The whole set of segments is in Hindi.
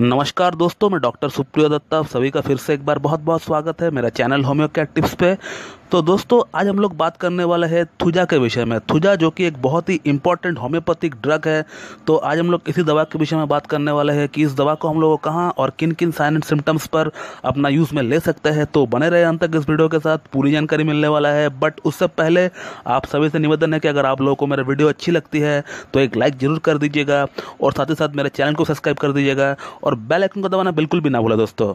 नमस्कार दोस्तों मैं डॉक्टर सुप्रियो दत्ता सभी का फिर से एक बार बहुत बहुत स्वागत है मेरा चैनल होम्योपैथ टिप्स पे तो दोस्तों आज हम लोग बात करने वाले हैं थुजा के विषय में थुजा जो कि एक बहुत ही इंपॉर्टेंट होम्योपैथिक ड्रग है तो आज हम लोग इसी दवा के विषय में बात करने वाले हैं कि इस दवा को हम लोग कहाँ और किन किन साइन एंड सिम्टम्स पर अपना यूज़ में ले सकते हैं तो बने रहे अंत तक इस वीडियो के साथ पूरी जानकारी मिलने वाला है बट उससे पहले आप सभी से निवेदन है कि अगर आप लोगों को मेरा वीडियो अच्छी लगती है तो एक लाइक ज़रूर कर दीजिएगा और साथ ही साथ मेरे चैनल को सब्सक्राइब कर दीजिएगा और बेल आइकन को दबाना बिल्कुल भी ना भूला दोस्तों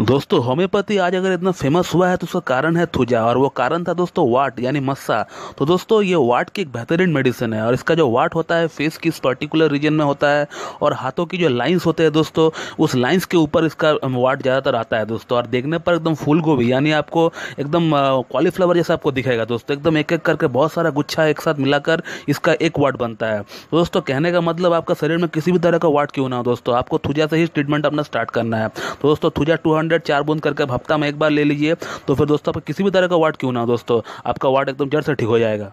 दोस्तों होम्योपैथी आज अगर इतना फेमस हुआ है तो उसका कारण है थुजा और वो कारण था दोस्तों वाट यानी मस्सा तो दोस्तों ये वाट की एक बेहतरीन मेडिसिन है और इसका जो वाट होता है फेस की इस पर्टिकुलर रीजन में होता है और हाथों की जो लाइंस होते हैं दोस्तों उस लाइंस के ऊपर इसका वाट ज़्यादातर आता है दोस्तों और देखने पर एकदम फूल गोभी यानी आपको एकदम कॉलीफ्लावर जैसा आपको दिखेगा दोस्तों एकदम एक एक करके बहुत सारा गुच्छा एक साथ मिलाकर इसका एक वाट बनता है दोस्तों कहने का मतलब आपका शरीर में किसी भी तरह का वाट क्यों ना हो दोस्तों आपको थुजा से ही ट्रीटमेंट अपना स्टार्ट करना है दोस्तों थुजा टू हंड्रेड चार बूंद करके हफ्ता में एक बार ले लीजिए तो फिर दोस्तों आपका किसी भी तरह का वाट क्यों ना दोस्तों आपका वाट एकदम जड़ से ठीक हो जाएगा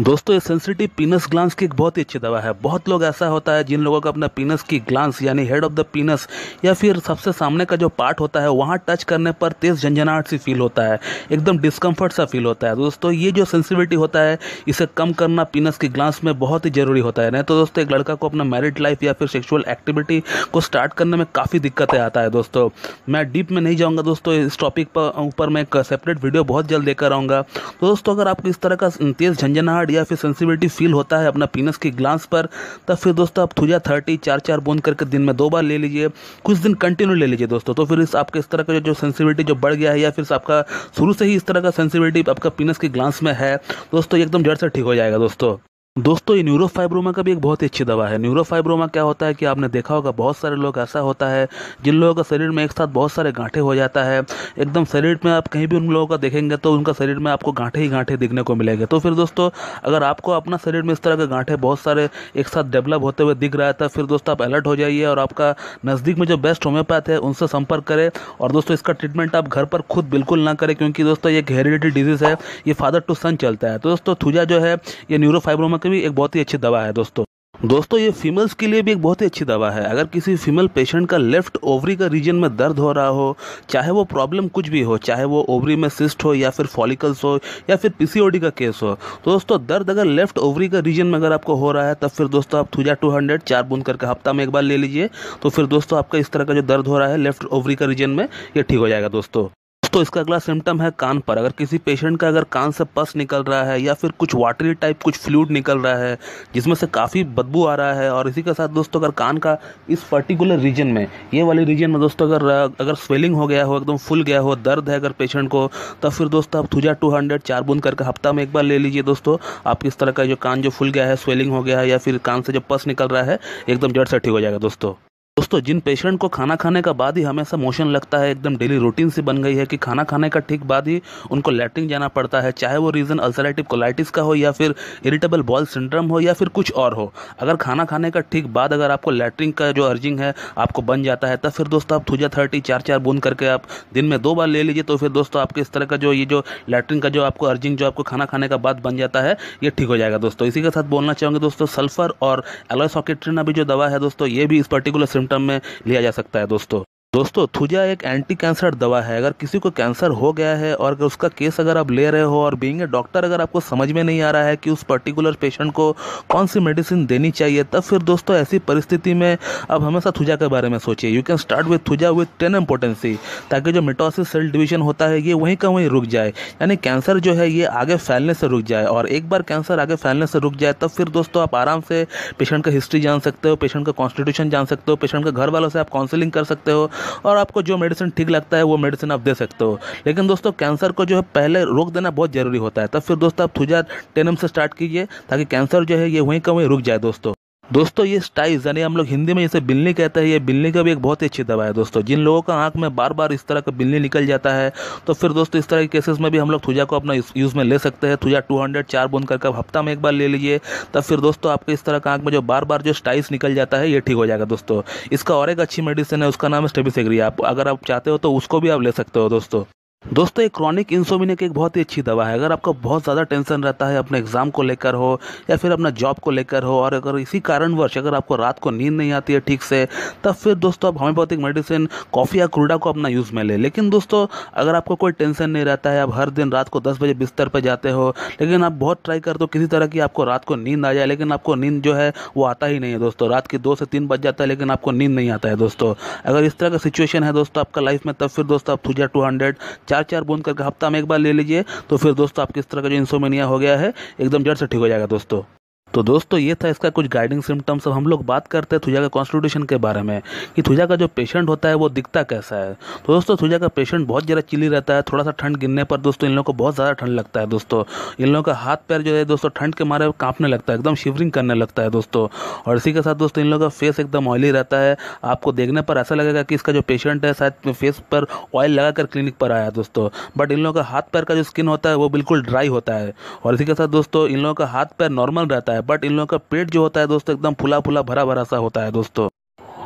दोस्तों ये सेंसिटिव पीनस ग्लांस की एक बहुत ही अच्छी दवा है बहुत लोग ऐसा होता है जिन लोगों का अपना पीनस की ग्लांस यानी हेड ऑफ द पीनस या फिर सबसे सामने का जो पार्ट होता है वहाँ टच करने पर तेज झंझनाहट सी फील होता है एकदम डिस्कम्फर्ट सा फील होता है दोस्तों ये जो सेंसिटिविटी होता है इसे कम करना पीनस की ग्लांस में बहुत ही ज़रूरी होता है नहीं तो दोस्तों एक लड़का को अपना मैरिड लाइफ या फिर सेक्शुअल एक्टिविटी को स्टार्ट करने में काफ़ी दिक्कतें आता है दोस्तों मैं डीप में नहीं जाऊँगा दोस्तों इस टॉपिक पर ऊपर मैं एक सेपरेट वीडियो बहुत जल्द देकर आऊँगा तो दोस्तों अगर आपको इस तरह का तेज़ झंझना कनकनाहट या फिर सेंसिबिलिटी फील होता है अपना पीनस के ग्लांस पर तब फिर दोस्तों आप थुजा थर्टी चार चार बूंद करके दिन में दो बार ले लीजिए कुछ दिन कंटिन्यू ले लीजिए दोस्तों तो फिर इस आपके इस तरह का जो सेंसिबिलिटी जो बढ़ गया है या फिर आपका शुरू से ही इस तरह का सेंसिबिलिटी आपका पीनस के ग्लांस में है दोस्तों एकदम जड़ से ठीक हो जाएगा दोस्तों दोस्तों ये न्यूरोफाइब्रोमा का भी एक बहुत ही अच्छी दवा है न्यूरोफाइब्रोमा क्या होता है कि आपने देखा होगा बहुत सारे लोग ऐसा होता है जिन लोगों का शरीर में एक साथ बहुत सारे गांठे हो जाता है एकदम शरीर में आप कहीं भी उन लोगों का देखेंगे तो उनका शरीर में आपको गांठे ही गांठे दिखने को मिलेंगे तो फिर दोस्तों अगर आपको अपना शरीर में इस तरह के गांठे बहुत सारे एक साथ डेवलप होते हुए दिख रहा है तो फिर दोस्तों आप अलर्ट हो जाइए और आपका नज़दीक में जो बेस्ट होम्योपैथ है उनसे संपर्क करें और दोस्तों इसका ट्रीटमेंट आप घर पर खुद बिल्कुल ना करें क्योंकि दोस्तों ये एक हेरिडिटी डिजीज़ है ये फादर टू सन चलता है तो दोस्तों थूजा जो है ये न्यूरोफाइब्रोमा के भी एक बहुत ही अच्छी दवा है दोस्तों दोस्तों ये फीमेल्स के लिए भी एक बहुत ही अच्छी दवा है अगर किसी फीमेल पेशेंट का लेफ्ट ओवरी का रीजन में दर्द हो रहा हो चाहे वो प्रॉब्लम कुछ भी हो चाहे वो ओवरी में सिस्ट हो या फिर फॉलिकल्स हो या फिर पीसीओडी का केस हो तो दोस्तों दर्द अगर लेफ्ट ओवरी का रीजन में अगर आपको हो रहा है तब फिर दोस्तों आप थूजा टू हंड्रेड चार बूंद करके हफ्ता में एक बार ले लीजिए तो फिर दोस्तों आपका इस तरह का जो दर्द हो रहा है लेफ्ट ओवरी का रीजन में ये ठीक हो जाएगा दोस्तों दोस्तों इसका अगला सिम्टम है कान पर अगर किसी पेशेंट का अगर कान से पस निकल रहा है या फिर कुछ वाटरी टाइप कुछ फ्लूड निकल रहा है जिसमें से काफ़ी बदबू आ रहा है और इसी के साथ दोस्तों अगर कान का इस पर्टिकुलर रीजन में ये वाले रीजन में दोस्तों अगर अगर स्वेलिंग हो गया हो एकदम फुल गया हो दर्द है अगर पेशेंट को तो फिर दोस्तों आप थुजा टू हंड्रेड चार बूंद करके हफ्ता में एक बार ले लीजिए दोस्तों आप किस तरह का जो कान जो फुल गया है स्वेलिंग हो गया है या फिर कान से जो पस निकल रहा है एकदम जड़ से ठीक हो जाएगा दोस्तों दोस्तों जिन पेशेंट को खाना खाने का बाद ही हमेशा मोशन लगता है एकदम डेली रूटीन से बन गई है कि खाना खाने का ठीक बाद ही उनको लेटरिन जाना पड़ता है चाहे वो रीज़न अल्सरेटिव कोलाइटिस का हो या फिर इरिटेबल बॉल सिंड्रम हो या फिर कुछ और हो अगर खाना खाने का ठीक बाद अगर आपको लेटरिन का जो अर्जिंग है आपको बन जाता है तब फिर दोस्तों आप थूजा थर्टी चार चार बूंद करके आप दिन में दो बार ले लीजिए तो फिर दोस्तों आपके इस तरह का जो ये जो लेटरिन का जो आपको अर्जिंग जो आपको खाना खाने का बाद बन जाता है ये ठीक हो जाएगा दोस्तों इसी के साथ बोलना चाहूँगे दोस्तों सल्फर और एलोसॉकेट्रिन अभी जो दवा है दोस्तों ये भी इस पर्टिकुलर टर्म में लिया जा सकता है दोस्तों दोस्तों थुजा एक एंटी कैंसर दवा है अगर किसी को कैंसर हो गया है और अगर उसका केस अगर आप ले रहे हो और बीइंग ए डॉक्टर अगर आपको समझ में नहीं आ रहा है कि उस पर्टिकुलर पेशेंट को कौन सी मेडिसिन देनी चाहिए तब फिर दोस्तों ऐसी परिस्थिति में अब हमेशा थुजा के बारे में सोचिए you can start with thuja with ten इंपोर्टेंसी ताकि जो मिटोसिस सेल डिविजन होता है ये वहीं का वहीं रुक जाए यानी कैंसर जो है ये आगे फैलने से रुक जाए और एक बार कैंसर आगे फैलने से रुक जाए तब फिर दोस्तों आप आराम से पेशेंट का हिस्ट्री जान सकते हो पेशेंट का कॉन्स्टिट्यूशन जान सकते हो पेशेंट के घर वालों से आप काउंसिलिंग कर सकते हो और आपको जो मेडिसिन ठीक लगता है वो मेडिसिन आप दे सकते हो लेकिन दोस्तों कैंसर को जो है पहले रोक देना बहुत ज़रूरी होता है तब फिर दोस्तों आप थुजा टेनम से स्टार्ट कीजिए ताकि कैंसर जो है ये वहीं का वहीं रुक जाए दोस्तों दोस्तों ये स्टाइज यानी हम लोग हिंदी में इसे बिल्ली कहते हैं ये बिल्ली का भी एक बहुत ही अच्छी दवा है दोस्तों जिन लोगों का आँख में बार बार इस तरह का बिल्ली निकल जाता है तो फिर दोस्तों इस तरह के केसेस में भी हम लोग थुजा को अपना यूज़ में ले सकते हैं थुजा टू हंड्रेड चार बूंद करके हफ्ता में एक बार ले लीजिए तब फिर दोस्तों आपके इस तरह का आँख में जो बार बार जो स्टाइज निकल जाता है ये ठीक हो जाएगा दोस्तों इसका और एक अच्छी मेडिसिन है उसका नाम है स्टेबिसग्री आप अगर आप चाहते हो तो उसको भी आप ले सकते हो दोस्तों दोस्तों एक क्रॉनिक इंसोमिनिया की एक बहुत ही अच्छी दवा है अगर आपका बहुत ज़्यादा टेंशन रहता है अपने एग्जाम को लेकर हो या फिर अपना जॉब को लेकर हो और अगर इसी कारणवश अगर आपको रात को नींद नहीं आती है ठीक से तब फिर दोस्तों आप होम्योपैथिक मेडिसिन कॉफ़ी या क्रूडा को अपना यूज़ में ले लेकिन दोस्तों अगर आपको कोई टेंशन नहीं रहता है आप हर दिन रात को दस बजे बिस्तर पर जाते हो लेकिन आप बहुत ट्राई कर दो किसी तरह की आपको रात को नींद आ जाए लेकिन आपको नींद जो है वो आता ही नहीं है दोस्तों रात के दो से तीन बज जाता है लेकिन आपको नींद नहीं आता है दोस्तों अगर इस तरह का सिचुएशन है दोस्तों आपका लाइफ में तब फिर दोस्तों आप थूजा टू हंड्रेड चार चार बूंद करके हफ्ता में एक बार ले लीजिए तो फिर दोस्तों आपके इस तरह का जो इंसोमेनिया हो गया है एकदम जड़ से ठीक हो जाएगा दोस्तों तो दोस्तों ये था इसका कुछ गाइडिंग सिम्टम्स अब हम लोग बात करते हैं थुजा का कॉन्स्टिट्यूशन के बारे में कि थुजा का जो पेशेंट होता है वो दिखता कैसा है तो दोस्तों थुजा का पेशेंट बहुत ज़्यादा चिली रहता है थोड़ा सा ठंड गिरने पर दोस्तों इन लोगों को बहुत ज़्यादा ठंड लगता है दोस्तों इन लोगों का हाथ पैर जो है दोस्तों ठंड के मारे कांपने लगता है एकदम शिवरिंग करने लगता है दोस्तों और इसी के साथ दोस्तों इन लोगों का फेस एकदम ऑयली रहता है आपको देखने पर ऐसा लगेगा कि इसका जो पेशेंट है शायद फेस पर ऑयल लगाकर क्लिनिक पर आया दोस्तों बट इन लोगों का हाथ पैर का जो स्किन होता है वो बिल्कुल ड्राई होता है और इसी के साथ दोस्तों इन लोगों का हाथ पैर नॉर्मल रहता है है बट इन लोगों का पेट जो होता है दोस्तों एकदम फुला फुला भरा भरा सा होता है दोस्तों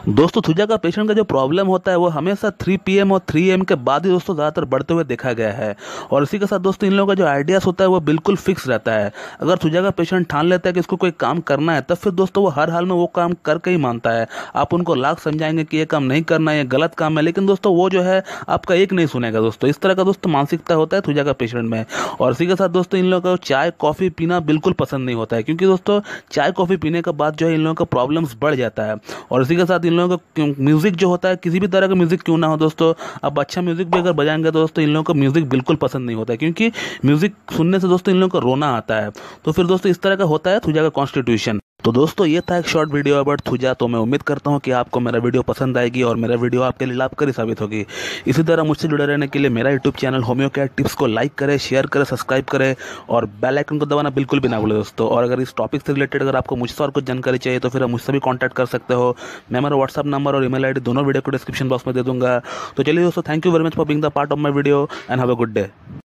दोस्तों थुजा का पेशेंट का जो प्रॉब्लम होता है वो हमेशा 3 पीएम और 3 एम के बाद ही दोस्तों ज़्यादातर बढ़ते हुए देखा गया है और इसी के साथ दोस्तों इन लोगों का जो आइडियाज़ होता है वो बिल्कुल फिक्स रहता है अगर थुजा का पेशेंट ठान लेता है कि इसको कोई काम करना है तब फिर दोस्तों वो हर हाल में वो काम करके ही मानता है आप उनको लाख समझाएंगे कि ये काम नहीं करना है ये गलत काम है लेकिन दोस्तों वो जो है आपका एक नहीं सुनेगा दोस्तों इस तरह का दोस्तों मानसिकता होता है थुजा का पेशेंट में और इसी के साथ दोस्तों इन लोगों का चाय कॉफ़ी पीना बिल्कुल पसंद नहीं होता है क्योंकि दोस्तों चाय कॉफ़ी पीने के बाद जो है इन लोगों का प्रॉब्लम्स बढ़ जाता है और इसी के साथ इन इन लोगों को म्यूज़िक जो होता है किसी भी तरह का म्यूज़िक क्यों ना हो दोस्तों अब अच्छा म्यूज़िक भी अगर बजाएंगे तो दोस्तों इन लोगों को म्यूज़िक बिल्कुल पसंद नहीं होता है क्योंकि म्यूज़िक सुनने से दोस्तों इन लोगों को रोना आता है तो फिर दोस्तों इस तरह का होता है थुजा का कॉन्स्टिट्यूशन तो दोस्तों ये था एक शॉर्ट वीडियो अबाउट थुजा तो मैं उम्मीद करता हूँ कि आपको मेरा वीडियो पसंद आएगी और मेरा वीडियो आपके लिए लाभकारी साबित होगी इसी तरह मुझसे जुड़े रहने के लिए मेरा यूट्यूब चैनल होम्योकैट टिप्स को लाइक करें शेयर करें सब्सक्राइब करें और बेल आइकन को दबाना बिल्कुल भी ना भूलें दोस्तों और अगर इस टॉपिक से रिलेटेड अगर आपको मुझसे और कुछ जानकारी चाहिए तो फिर आप मुझसे भी कॉन्टैक्ट कर सकते हो मैं मेरा व्हाट्सअप नंबर और ईमेल आई दोनों वीडियो को डिस्क्रिप्शन बॉक्स में दे दूँगा तो चलिए दोस्तों thank you very much for being the part of my video and have a good day